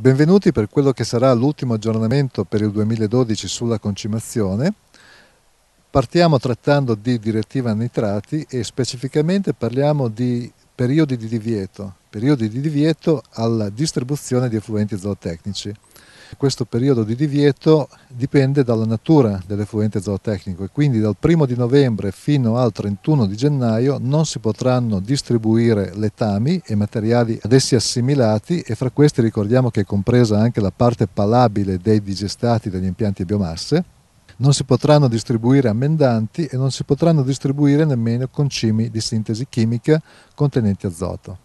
Benvenuti per quello che sarà l'ultimo aggiornamento per il 2012 sulla concimazione. Partiamo trattando di direttiva nitrati e specificamente parliamo di periodi di divieto, periodi di divieto alla distribuzione di effluenti zootecnici. Questo periodo di divieto dipende dalla natura dell'effluente zootecnico e quindi dal 1 di novembre fino al 31 di gennaio non si potranno distribuire letami e materiali ad essi assimilati e fra questi ricordiamo che è compresa anche la parte palabile dei digestati degli impianti biomasse non si potranno distribuire ammendanti e non si potranno distribuire nemmeno concimi di sintesi chimica contenenti azoto.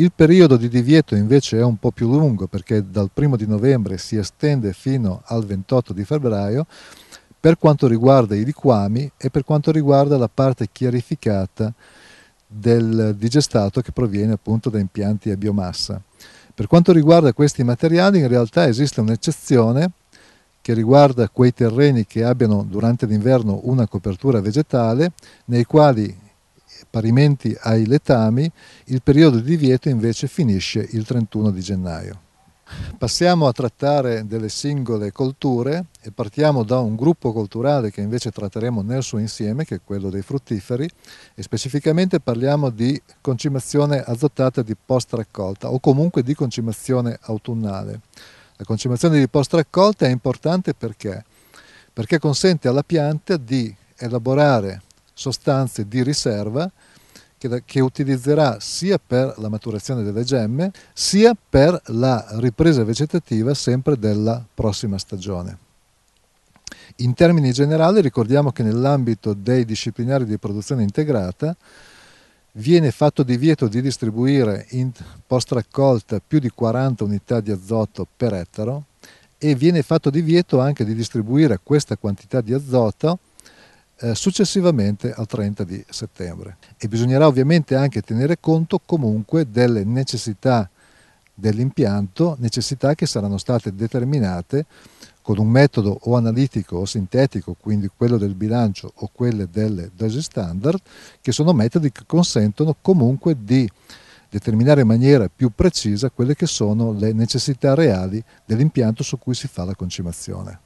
Il periodo di divieto invece è un po' più lungo perché dal 1 di novembre si estende fino al 28 di febbraio per quanto riguarda i liquami e per quanto riguarda la parte chiarificata del digestato che proviene appunto da impianti a biomassa. Per quanto riguarda questi materiali in realtà esiste un'eccezione che riguarda quei terreni che abbiano durante l'inverno una copertura vegetale nei quali parimenti ai letami, il periodo di divieto invece finisce il 31 di gennaio. Passiamo a trattare delle singole colture e partiamo da un gruppo culturale che invece tratteremo nel suo insieme, che è quello dei fruttiferi, e specificamente parliamo di concimazione azotata di post raccolta o comunque di concimazione autunnale. La concimazione di post raccolta è importante perché? Perché consente alla pianta di elaborare sostanze di riserva che, che, utilizzerà sia per la maturazione delle gemme sia per la ripresa vegetativa sempre della prossima stagione. In termini generali ricordiamo che nell'ambito dei disciplinari di produzione integrata viene fatto divieto di distribuire in post raccolta più di 40 unità di azoto per ettaro e viene fatto divieto anche di distribuire questa quantità di azoto eh, successivamente al 30 di settembre. E bisognerà ovviamente anche tenere conto comunque delle necessità dell'impianto, necessità che saranno state determinate con un metodo o analitico o sintetico, quindi quello del bilancio o quelle delle dosi standard, che sono metodi che consentono comunque di determinare in maniera più precisa quelle che sono le necessità reali dell'impianto su cui si fa la concimazione.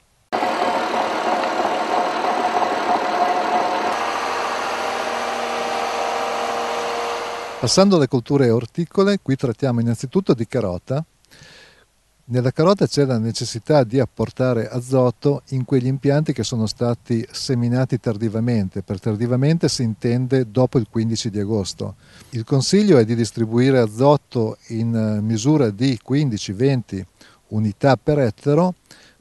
Passando alle colture orticole, qui trattiamo innanzitutto di carota. Nella carota c'è la necessità di apportare azoto in quegli impianti che sono stati seminati tardivamente, per tardivamente si intende dopo il 15 di agosto. Il consiglio è di distribuire azoto in eh, misura di 15-20 unità per ettaro,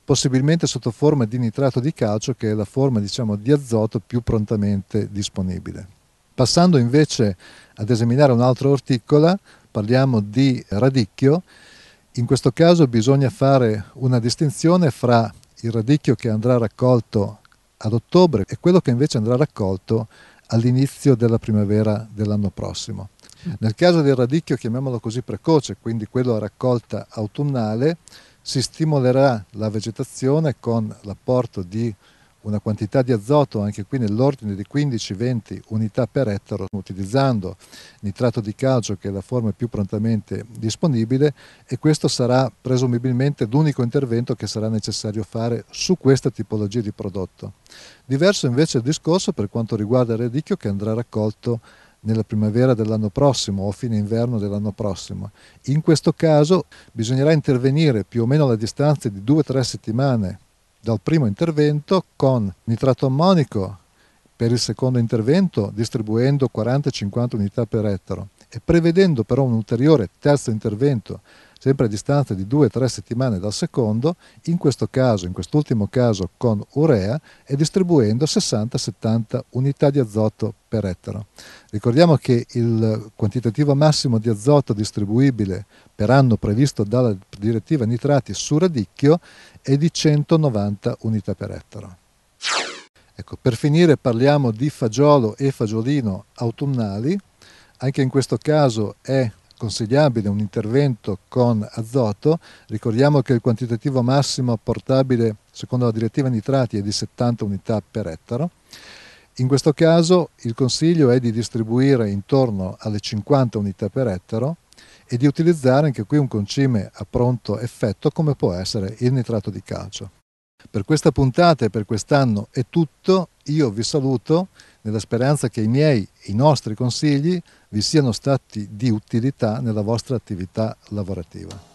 possibilmente sotto forma di nitrato di calcio che è la forma diciamo, di azoto più prontamente disponibile. Passando invece ad esaminare un'altra orticola, parliamo di radicchio. In questo caso bisogna fare una distinzione fra il radicchio che andrà raccolto ad ottobre e quello che invece andrà raccolto all'inizio della primavera dell'anno prossimo. Nel caso del radicchio, chiamiamolo così, precoce, quindi quello a raccolta autunnale, si stimolerà la vegetazione con l'apporto di una quantità di azoto anche qui nell'ordine di 15-20 unità per ettaro utilizzando nitrato di calcio che è la forma più prontamente disponibile e questo sarà presumibilmente l'unico intervento che sarà necessario fare su questa tipologia di prodotto. Diverso invece il discorso per quanto riguarda il radicchio che andrà raccolto nella primavera dell'anno prossimo o fine inverno dell'anno prossimo. In questo caso bisognerà intervenire più o meno alla distanza di 2-3 settimane dal primo intervento con nitrato ammonico per il secondo intervento distribuendo 40-50 unità per ettaro e prevedendo però un ulteriore terzo intervento sempre a distanza di 2-3 settimane dal secondo, in questo caso, in quest'ultimo caso con urea e distribuendo 60-70 unità di azoto per ettaro. Ricordiamo che il quantitativo massimo di azoto distribuibile per anno previsto dalla direttiva nitrati su radicchio è di 190 unità per ettaro. Ecco, per finire parliamo di fagiolo e fagiolino autunnali, anche in questo caso è consigliabile un intervento con azoto, ricordiamo che il quantitativo massimo portabile secondo la direttiva nitrati è di 70 unità per ettaro, in questo caso il consiglio è di distribuire intorno alle 50 unità per ettaro e di utilizzare anche qui un concime a pronto effetto come può essere il nitrato di calcio. Per questa puntata e per quest'anno è tutto, io vi saluto nella speranza che i miei, e i nostri consigli vi siano stati di utilità nella vostra attività lavorativa.